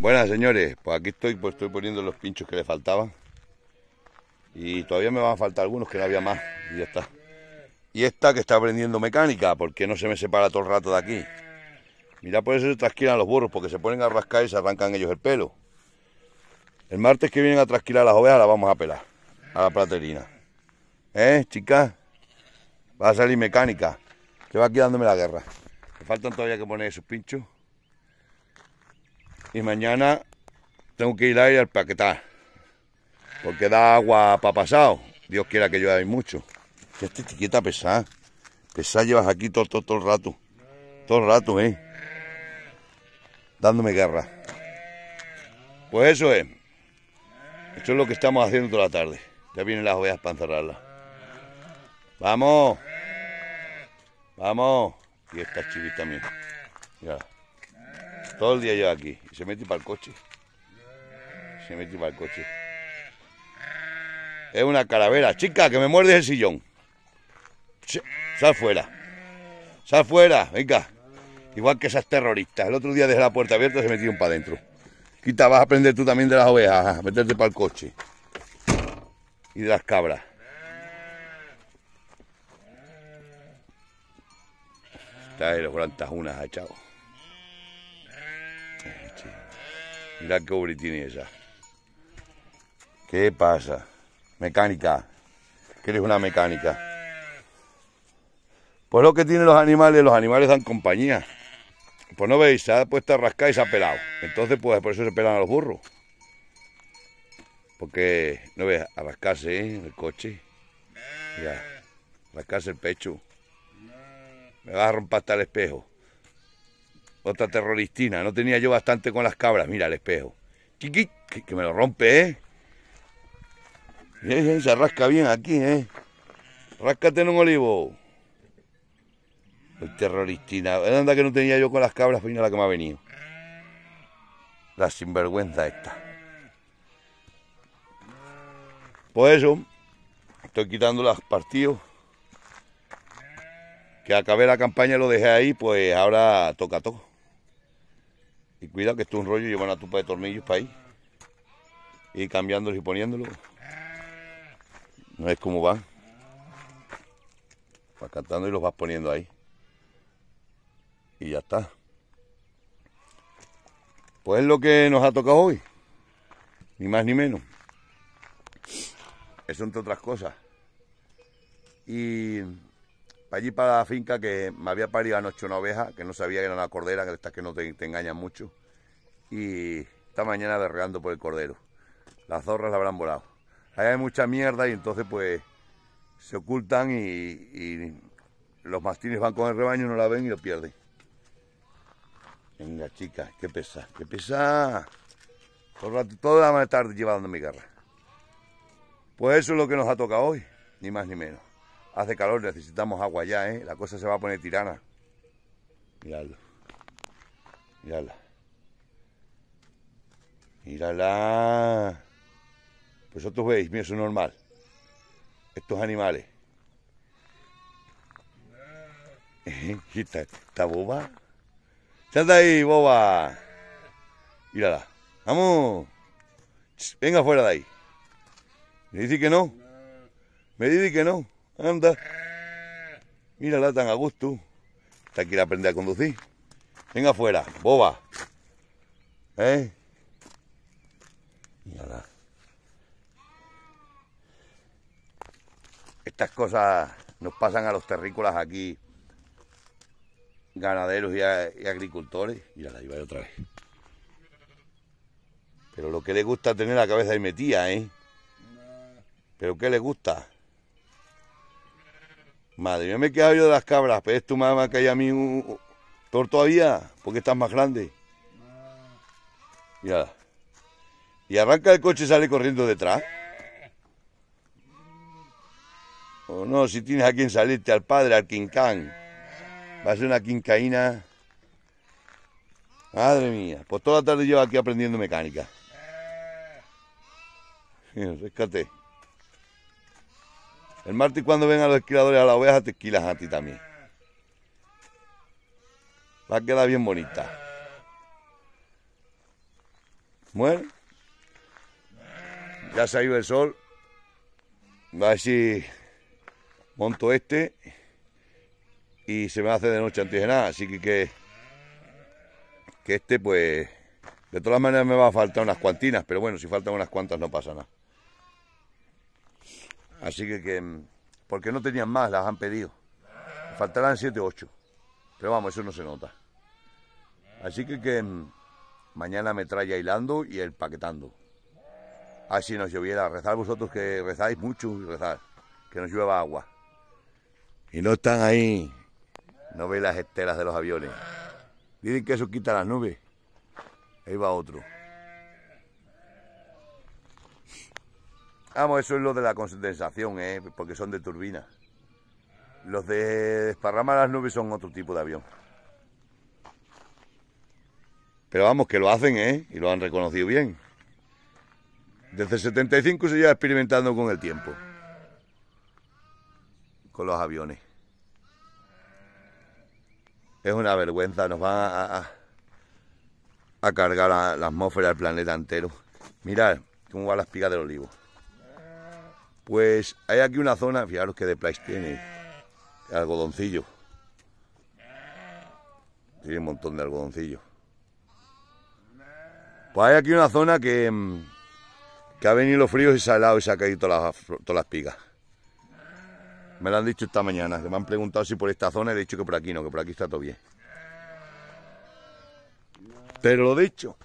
Buenas señores, pues aquí estoy, pues estoy poniendo los pinchos que le faltaban. Y todavía me van a faltar algunos que no había más. Y ya está. Y esta que está aprendiendo mecánica, porque no se me separa todo el rato de aquí. Mira, por eso se trasquilan los burros, porque se ponen a rascar y se arrancan ellos el pelo. El martes que vienen a trasquilar las ovejas las vamos a pelar a la platerina. ¿Eh, chicas? Va a salir mecánica. Que va quedándome la guerra. Me faltan todavía que poner esos pinchos. Y mañana tengo que ir a ir al paquetar, Porque da agua para pasado. Dios quiera que llueva mucho. esta etiqueta pesada. Pesada llevas aquí todo, todo, el rato. Todo el rato, ¿eh? Dándome guerra. Pues eso es. Esto es lo que estamos haciendo toda la tarde. Ya vienen las ovejas para encerrarla. ¡Vamos! ¡Vamos! Y esta chivita mía. Ya. Todo el día lleva aquí. Y se mete para el coche. Se mete para el coche. Es una calavera. Chica, que me muerdes el sillón. Sal fuera. Sal fuera, venga. Igual que esas terroristas. El otro día dejé la puerta abierta y se metieron para adentro. Quita, vas a aprender tú también de las ovejas, a meterte para el coche. Y de las cabras. Está de los unas, chao. Mirá qué cobre tiene esa ¿Qué pasa? Mecánica. ¿Qué es una mecánica? Pues lo que tienen los animales, los animales dan compañía. Pues no veis, se ha puesto a rascar y se ha pelado. Entonces, pues por eso se pelan a los burros. Porque, no veis, a rascarse ¿eh? en el coche. Ya. rascarse el pecho. Me vas a romper hasta el espejo. Otra terroristina. No tenía yo bastante con las cabras. Mira el espejo. que me lo rompe, ¿eh? Se rasca bien aquí, ¿eh? Ráscate en un olivo. El terroristina. Anda que no tenía yo con las cabras, mira la que me ha venido. La sinvergüenza esta. Pues eso, estoy quitando los partidos. Que acabé la campaña lo dejé ahí, pues ahora toca toco. Y cuidado que esto es un rollo, llevan una tupa de tornillos para ahí. Y cambiándolos y poniéndolos. No es como va Vas cantando y los vas poniendo ahí. Y ya está. Pues es lo que nos ha tocado hoy. Ni más ni menos. Eso entre otras cosas. Y allí, para la finca, que me había parido anoche una oveja, que no sabía que era una cordera, que estas que no te, engañan mucho. Y esta mañana regando por el cordero. Las zorras la habrán volado. Allá hay mucha mierda y entonces pues se ocultan y, los mastines van con el rebaño, no la ven y lo pierden. Venga, chica, qué pesa, qué pesa. Todo, toda la tarde llevando mi garra. Pues eso es lo que nos ha tocado hoy, ni más ni menos. Hace calor, necesitamos agua ya, ¿eh? La cosa se va a poner tirana. Miradlo. Miradla. Mírala. Vosotros pues veis, mira, eso es normal. Estos animales. Eh, ¿Está, está boba? ¡Salta ahí, boba! Mírala. ¡Vamos! Venga fuera de ahí. ¿Me dice que no? ¿Me dice que no? Anda. Mírala tan a gusto. Está quiere aprender a conducir. Venga afuera, boba. ¿Eh? Mírala. Estas cosas nos pasan a los terrícolas aquí, ganaderos y, agricultores. Mírala, ahí va otra vez. Pero lo que le gusta tener la cabeza ahí metida, ¿eh? Pero ¿qué le gusta? Madre, yo me he quedado yo de las cabras, pero pues es tu mamá que hay a mí un, todavía, porque estás más grande. Ya. Y arranca el coche y sale corriendo detrás. O no, si tienes a quien salirte, al padre, al quincán. Va a ser una quincaína. Madre mía, pues toda la tarde llevo aquí aprendiendo mecánica. Rescate. El martes cuando vengan los esquiladores a la oveja te esquilas a ti también. Va a quedar bien bonita. Bueno. Ya se ha ido el sol. Va a si monto este y se me hace de noche antes de nada, así que, que, que este pues de todas maneras me va a faltar unas cuantinas, pero bueno, si faltan unas cuantas no pasa nada. Así que, que, porque no tenían más, las han pedido. Faltarán siete o ocho. Pero vamos, eso no se nota. Así que, que mañana me trae hilando y el paquetando. Así nos lloviera. Rezar vosotros que rezáis mucho, y rezar. Que nos llueva agua. Y no están ahí. No veis las estelas de los aviones. Dicen que eso quita las nubes. Ahí va otro. Vamos, eso es lo de la condensación, ¿eh? porque son de turbina. Los de desparramar las nubes son otro tipo de avión. Pero vamos, que lo hacen, ¿eh? Y lo han reconocido bien. Desde el 75 se lleva experimentando con el tiempo. Con los aviones. Es una vergüenza, nos van a, a, cargar la atmósfera del planeta entero. Mirad cómo van las pigas del olivo. Pues hay aquí una zona, fijaros que de Place tiene algodoncillo. Tiene un montón de algodoncillo. Pues hay aquí una zona que, mm, que ha venido los fríos y se ha helado y se ha caído todas las, pigas. Me lo han dicho esta mañana, me han preguntado si por esta zona, he dicho que por aquí no, que por aquí está todo bien. Pero lo dicho,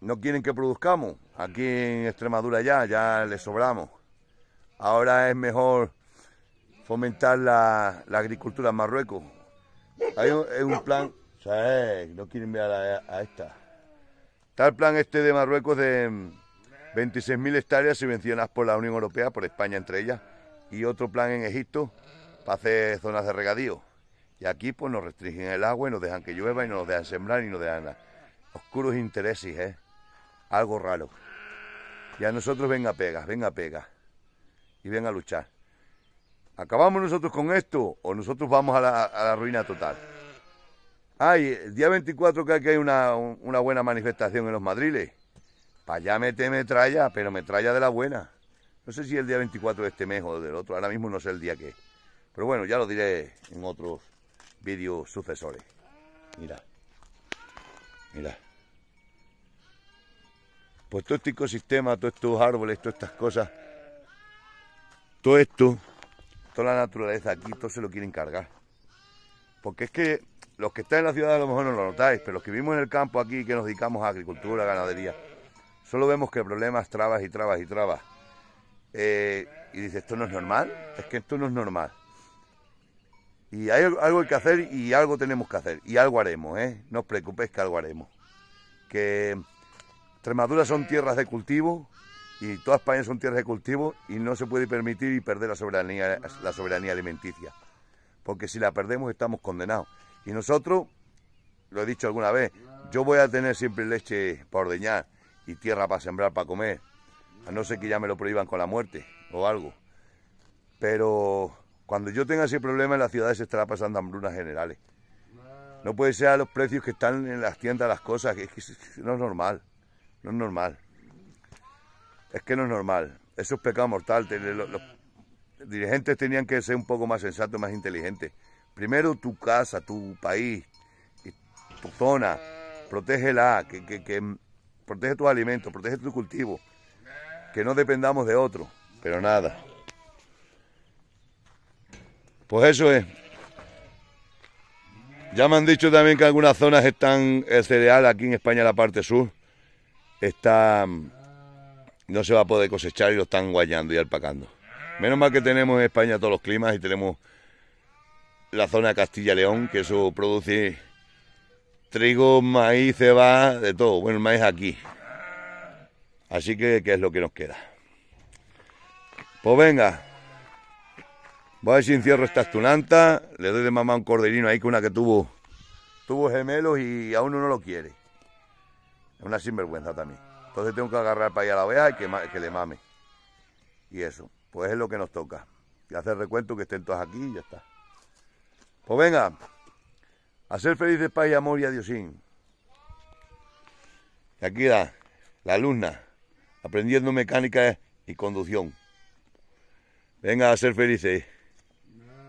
no quieren que produzcamos. Aquí en Extremadura ya, ya le sobramos. Ahora es mejor fomentar la, agricultura en Marruecos. Hay un, plan, o sea, no quieren mirar a, esta. Tal plan este de Marruecos de 26.000 hectáreas subvencionadas por la Unión Europea, por España entre ellas, y otro plan en Egipto para hacer zonas de regadío. Y aquí pues nos restringen el agua y nos dejan que llueva y nos dejan sembrar y nos dejan Oscuros intereses, ¿eh? Algo raro. Y a nosotros venga pega, venga pega. Y venga a luchar. ¿Acabamos nosotros con esto o nosotros vamos a la, ruina total? Ay, el día 24 que hay una, una buena manifestación en los Madriles. Para allá mete metralla, pero metralla de la buena. No sé si el día 24 es este mes o del otro, ahora mismo no sé el día que. Pero bueno, ya lo diré en otros vídeos sucesores. Mira. Mira. Pues todo este ecosistema, todos estos árboles, todas estas cosas, todo esto, toda la naturaleza aquí, todo se lo quieren cargar. Porque es que los que están en la ciudad a lo mejor no lo notáis, pero los que vivimos en el campo aquí, que nos dedicamos a agricultura, ganadería, solo vemos que problemas, trabas y trabas y trabas. Eh, y dices, esto no es normal, es que esto no es normal. Y hay algo que hacer y algo tenemos que hacer, y algo haremos, ¿eh? No os preocupéis que algo haremos. Que Extremadura son tierras de cultivo y toda España son tierras de cultivo y no se puede permitir y perder la soberanía, la soberanía alimenticia. Porque si la perdemos estamos condenados. Y nosotros, lo he dicho alguna vez, yo voy a tener siempre leche para ordeñar y tierra para sembrar, para comer. A no ser que ya me lo prohíban con la muerte o algo. Pero cuando yo tenga ese problema en las ciudades se estará pasando hambrunas generales. No puede ser a los precios que están en las tiendas las cosas, es que no es normal. No es normal. Es que no es normal. Eso es pecado mortal. Los, dirigentes tenían que ser un poco más sensatos, más inteligentes. Primero tu casa, tu país, tu zona. Protégela, que, protege tus alimentos, protege tu cultivo. Que no dependamos de otro. Pero nada. Pues eso es. Ya me han dicho también que algunas zonas están el eh, cereal aquí en España, la parte sur está, mm, no se va a poder cosechar y lo están guayando y alpacando. Menos mal que tenemos en España todos los climas y tenemos la zona de Castilla-León, que eso produce trigo, maíz, cebada, de todo. Bueno, el maíz aquí. Así que, ¿qué es lo que nos queda? Pues venga, voy a ver si encierro esta tunantas. Le doy de mamá un corderino ahí, que una que tuvo, tuvo gemelos y a uno no lo quiere. Es una sinvergüenza también. Entonces tengo que agarrar para allá la oveja y que, le mame. Y eso, pues es lo que nos toca. Y hacer recuento que estén todos aquí y ya está. Pues venga, a ser felices para y amor y adiósín. Y aquí da la alumna, aprendiendo mecánica y conducción. Venga a ser felices.